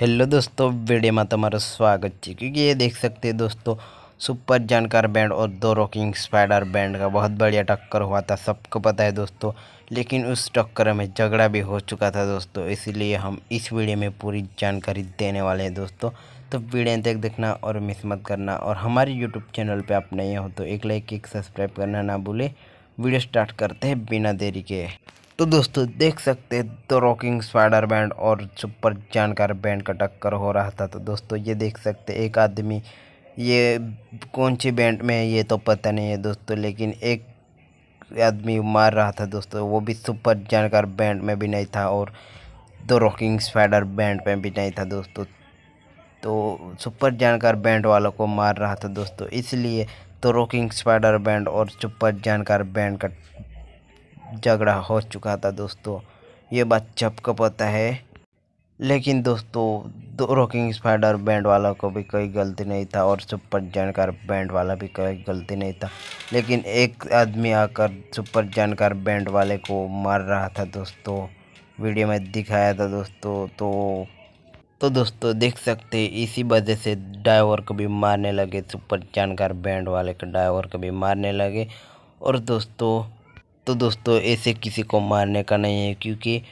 hello दोस्तों video में तुम्हारा स्वागत है क्योंकि ये देख सकते हैं दोस्तों सुपर जानकार बैंड और दो रॉकिंग स्पाइडर बैंड का बहुत बढ़िया टक्कर हुआ था सबको पता है दोस्तों लेकिन उस टक्कर में झगड़ा भी हो चुका था दोस्तों इसीलिए हम इस वीडियो में पूरी जानकारी देने वाले हैं दोस्तों तो वीडियो देख देखना और मिस मत करना और हमारे यूट्यूब चैनल पर आप नहीं हो तो एक लाइक एक सब्सक्राइब करना ना भूलें वीडियो स्टार्ट करते हैं बिना देरी के तो दोस्तों देख सकते हैं द रॉकिंग स्पाइडर बैंड और सुपर जानकार बैंड का टक्कर हो रहा था तो दोस्तों ये देख सकते एक आदमी ये कौन सी बैंड में है ये तो पता नहीं है दोस्तों लेकिन एक आदमी मार रहा था दोस्तों वो भी सुपर जानकार बैंड में भी नहीं था और द रॉकिंग स्पाइडर बैंड में भी नहीं था दोस्तों तो सुपर जानकार बैंड वालों को मार रहा था दोस्तों इसलिए तो रॉकिंग स्पाइडर बैंड और सुपर जानकार बैंड का झगड़ा हो चुका था दोस्तों ये बात सबको पता है लेकिन दोस्तों दो रॉकिंग स्पाइडर बैंड वालों को भी कोई गलती नहीं था और सुपर जानकार बैंड वाला भी कोई गलती नहीं था लेकिन एक आदमी आकर सुपर जानकार बैंड वाले को मार रहा था दोस्तों वीडियो में दिखाया था दोस्तों तो तो दोस्तों देख सकते इसी वजह से ड्राइवर को भी मारने लगे सुपर जानकार बैंड वाले के ड्राइवर को भी मारने लगे और दोस्तों तो दोस्तों ऐसे किसी को मारने का नहीं है क्योंकि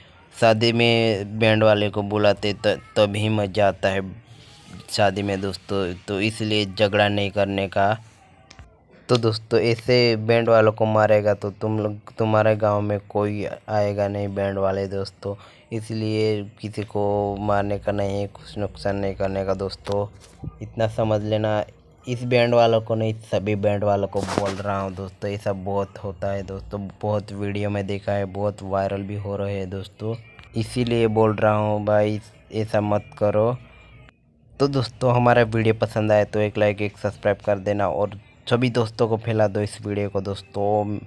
शादी में बैंड वाले को बुलाते तभी मज़ा आता है शादी में दोस्तों तो इसलिए झगड़ा नहीं करने का तो दोस्तों ऐसे बैंड वालों को मारेगा तो तुम लोग तुम्हारे गांव में कोई आएगा नहीं बैंड वाले दोस्तों इसलिए किसी को मारने का नहीं है कुछ नुकसान नहीं करने का दोस्तों इतना समझ लेना इस बैंड वालों को नहीं सभी बैंड वालों को बोल रहा हूँ दोस्तों ये सब बहुत होता है दोस्तों बहुत वीडियो में देखा है बहुत वायरल भी हो रहे हैं दोस्तों इसीलिए बोल रहा हूँ भाई ऐसा मत करो तो दोस्तों हमारा वीडियो पसंद आए तो एक लाइक एक सब्सक्राइब कर देना और सभी दोस्तों को फैला दो इस वीडियो को दोस्तों